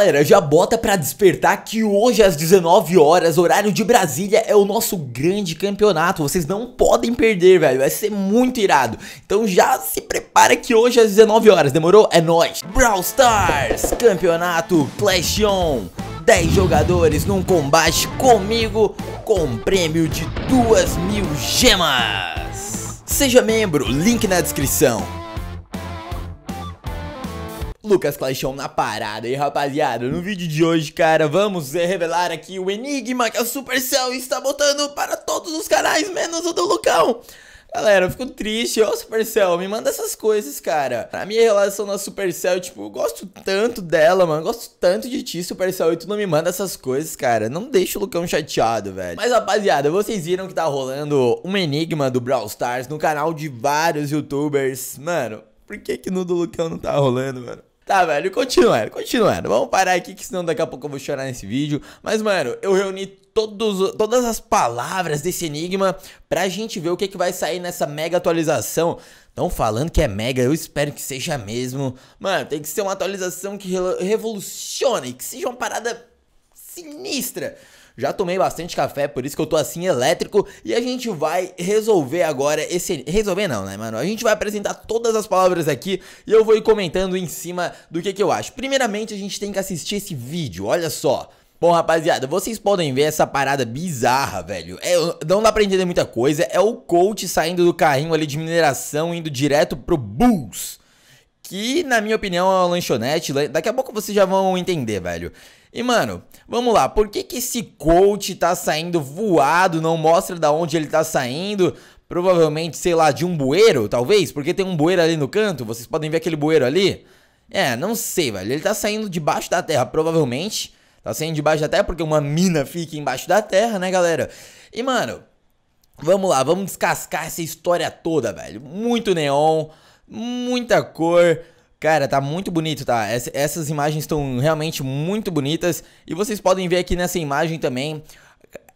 galera, já bota para despertar que hoje às 19 horas, horário de Brasília, é o nosso grande campeonato. Vocês não podem perder, velho. Vai ser muito irado. Então já se prepara que hoje às 19 horas, demorou? É nóis. Brawl Stars, campeonato Clash On. 10 jogadores num combate comigo com prêmio de 2 mil gemas. Seja membro, link na descrição. Lucas Clashon na parada. E rapaziada, no vídeo de hoje, cara, vamos revelar aqui o enigma que a Supercell está botando para todos os canais, menos o do Lucão. Galera, eu fico triste, ó Supercell, me manda essas coisas, cara A minha relação na Supercell, tipo, eu gosto tanto dela, mano Gosto tanto de ti, Supercell, e tu não me manda essas coisas, cara Não deixa o Lucão chateado, velho Mas, rapaziada, vocês viram que tá rolando um enigma do Brawl Stars No canal de vários youtubers Mano, por que que no do Lucão não tá rolando, mano? Tá, velho, continuando, continuando. Vamos parar aqui, que senão daqui a pouco eu vou chorar nesse vídeo. Mas, mano, eu reuni todos, todas as palavras desse enigma pra gente ver o que, que vai sair nessa mega atualização. Estão falando que é mega, eu espero que seja mesmo. Mano, tem que ser uma atualização que revolucione, que seja uma parada sinistra. Já tomei bastante café, por isso que eu tô assim elétrico. E a gente vai resolver agora esse. Resolver não, né, mano? A gente vai apresentar todas as palavras aqui e eu vou ir comentando em cima do que, que eu acho. Primeiramente, a gente tem que assistir esse vídeo, olha só. Bom, rapaziada, vocês podem ver essa parada bizarra, velho. É, não dá pra entender muita coisa. É o coach saindo do carrinho ali de mineração, indo direto pro Bulls que na minha opinião é uma lanchonete. Daqui a pouco vocês já vão entender, velho. E mano, vamos lá, por que que esse coach tá saindo voado, não mostra da onde ele tá saindo? Provavelmente, sei lá, de um bueiro, talvez, porque tem um bueiro ali no canto, vocês podem ver aquele bueiro ali. É, não sei, velho, ele tá saindo debaixo da terra, provavelmente. Tá saindo debaixo da terra porque uma mina fica embaixo da terra, né, galera? E mano, vamos lá, vamos descascar essa história toda, velho. Muito neon, muita cor. Cara, tá muito bonito, tá? Essas imagens estão realmente muito bonitas. E vocês podem ver aqui nessa imagem também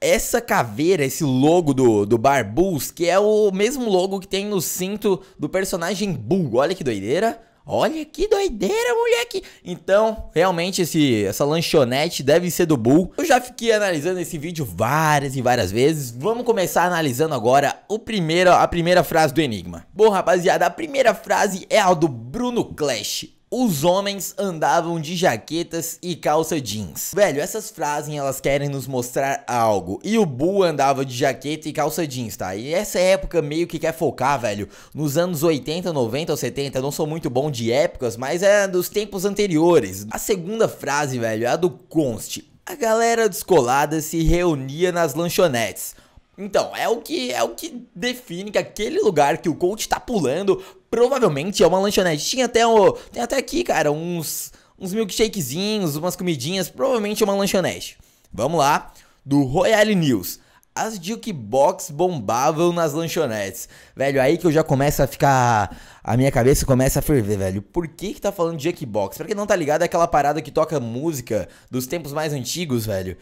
essa caveira, esse logo do, do Bar Bulls, que é o mesmo logo que tem no cinto do personagem Bull. Olha que doideira. Olha que doideira, moleque! Então, realmente, esse, essa lanchonete deve ser do Bull. Eu já fiquei analisando esse vídeo várias e várias vezes. Vamos começar analisando agora o primeiro, a primeira frase do Enigma. Bom, rapaziada, a primeira frase é a do Bruno Clash os homens andavam de jaquetas e calça jeans. Velho, essas frases elas querem nos mostrar algo. E o bu andava de jaqueta e calça jeans, tá? E essa é época meio que quer focar, velho, nos anos 80, 90 ou 70. não sou muito bom de épocas, mas é dos tempos anteriores. A segunda frase, velho, é a do conste. A galera descolada se reunia nas lanchonetes então, é o que é o que define que aquele lugar que o coach tá pulando provavelmente é uma lanchonete. Tinha até o, tem até aqui, cara, uns uns milkshakezinhos, umas comidinhas, provavelmente é uma lanchonete. Vamos lá, do Royale News. As jukebox bombavam nas lanchonetes. Velho, aí que eu já começo a ficar. A minha cabeça começa a ferver, velho. Por que que tá falando de jukebox? Pra quem não tá ligado, é aquela parada que toca música dos tempos mais antigos, velho.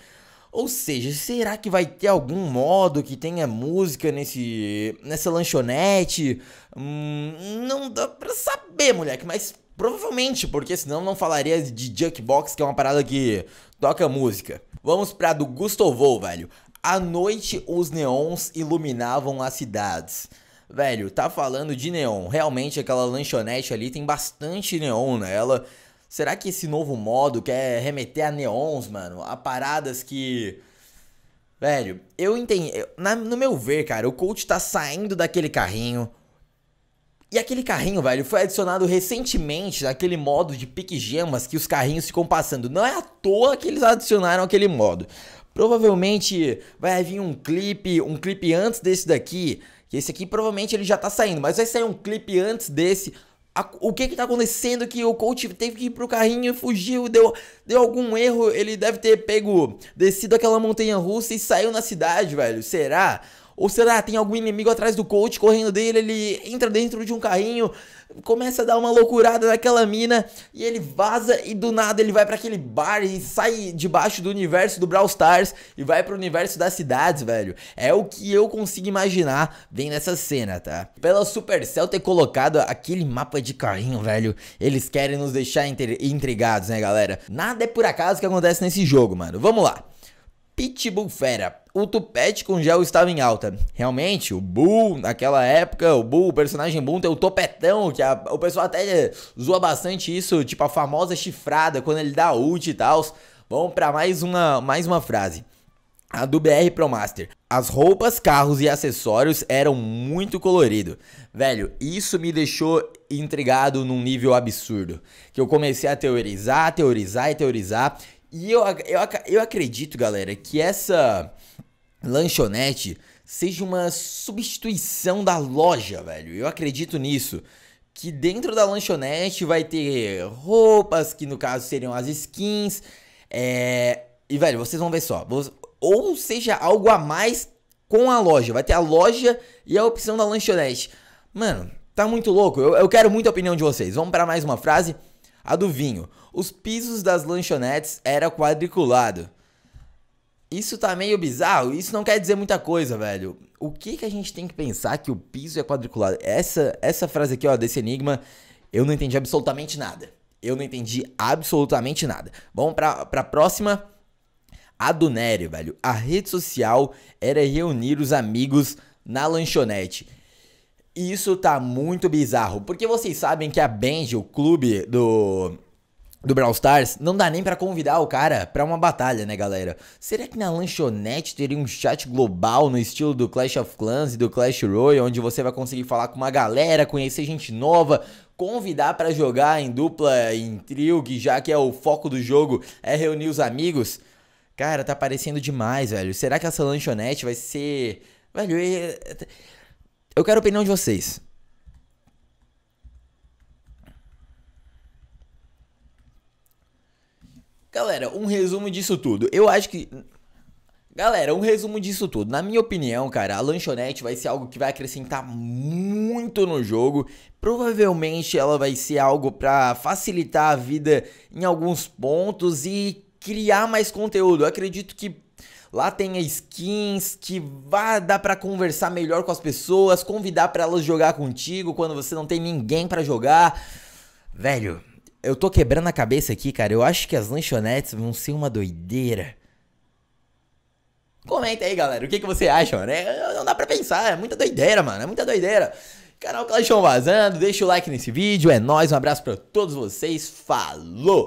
Ou seja, será que vai ter algum modo que tenha música nesse nessa lanchonete? Hum, não dá pra saber, moleque, mas provavelmente, porque senão não falaria de jukebox, que é uma parada que toca música. Vamos pra do Gustavo, velho. À noite, os neons iluminavam as cidades. Velho, tá falando de neon. Realmente, aquela lanchonete ali tem bastante neon nela. Será que esse novo modo quer é remeter a neons, mano? A paradas que. Velho, eu entendi. Na, no meu ver, cara, o coach tá saindo daquele carrinho. E aquele carrinho, velho, foi adicionado recentemente naquele modo de pique gemas que os carrinhos ficam passando. Não é à toa que eles adicionaram aquele modo. Provavelmente vai vir um clipe, um clipe antes desse daqui. Que esse aqui provavelmente ele já tá saindo, mas vai sair um clipe antes desse a, o que que tá acontecendo que o coach teve que ir pro carrinho, e fugiu, deu, deu algum erro, ele deve ter pego, descido aquela montanha russa e saiu na cidade, velho, será? Ou será tem algum inimigo atrás do coach correndo dele, ele entra dentro de um carrinho, começa a dar uma loucurada naquela mina e ele vaza e do nada ele vai para aquele bar e sai debaixo do universo do Brawl Stars e vai pro universo das cidades, velho. É o que eu consigo imaginar vendo essa cena, tá? Pela Supercell ter colocado aquele mapa de carrinho, velho, eles querem nos deixar intrigados, né, galera? Nada é por acaso que acontece nesse jogo, mano. Vamos lá. Pitbull Fera. O tupete com gel estava em alta. Realmente, o Bull, naquela época, o Bull, o personagem Bull, tem o topetão, que a, o pessoal até zoa bastante isso, tipo a famosa chifrada, quando ele dá ult e tal. Vamos para mais uma, mais uma frase. A do BR Pro Master. As roupas, carros e acessórios eram muito colorido. Velho, isso me deixou intrigado num nível absurdo. Que eu comecei a teorizar, teorizar e teorizar. E eu, eu, eu acredito, galera, que essa lanchonete seja uma substituição da loja, velho. Eu acredito nisso. Que dentro da lanchonete vai ter roupas, que no caso seriam as skins. É... E, velho, vocês vão ver só. Ou seja, algo a mais com a loja. Vai ter a loja e a opção da lanchonete. Mano, tá muito louco. Eu, eu quero muito a opinião de vocês. Vamos para mais uma frase. A do vinho. Os pisos das lanchonetes era quadriculados. Isso tá meio bizarro, isso não quer dizer muita coisa, velho. O que que a gente tem que pensar que o piso é quadriculado? Essa essa frase aqui, ó, desse enigma, eu não entendi absolutamente nada. Eu não entendi absolutamente nada. Vamos pra, pra próxima. A do Nério, velho. A rede social era reunir os amigos na lanchonete. Isso tá muito bizarro, porque vocês sabem que a Benji, o clube do do Brawl Stars, não dá nem para convidar o cara para uma batalha, né, galera? Será que na lanchonete teria um chat global no estilo do Clash of Clans e do Clash Royale, onde você vai conseguir falar com uma galera, conhecer gente nova, convidar para jogar em dupla, em trio, que já que é o foco do jogo, é reunir os amigos? Cara, tá parecendo demais, velho. Será que essa lanchonete vai ser, velho, eu... Eu quero a opinião de vocês. Galera, um resumo disso tudo. Eu acho que. Galera, um resumo disso tudo. Na minha opinião, cara, a lanchonete vai ser algo que vai acrescentar muito no jogo. Provavelmente ela vai ser algo para facilitar a vida em alguns pontos e criar mais conteúdo. Eu acredito que Lá tem skins que vai dar para conversar melhor com as pessoas, convidar para elas jogar contigo quando você não tem ninguém para jogar. Velho, eu tô quebrando a cabeça aqui, cara. Eu acho que as lanchonetes vão ser uma doideira. Comenta aí, galera, o que, que você acha, mano? É, não dá pra pensar, é muita doideira, mano, é muita doideira. Canal Clashon vazando, deixa o like nesse vídeo, é nóis, um abraço pra todos vocês, falou!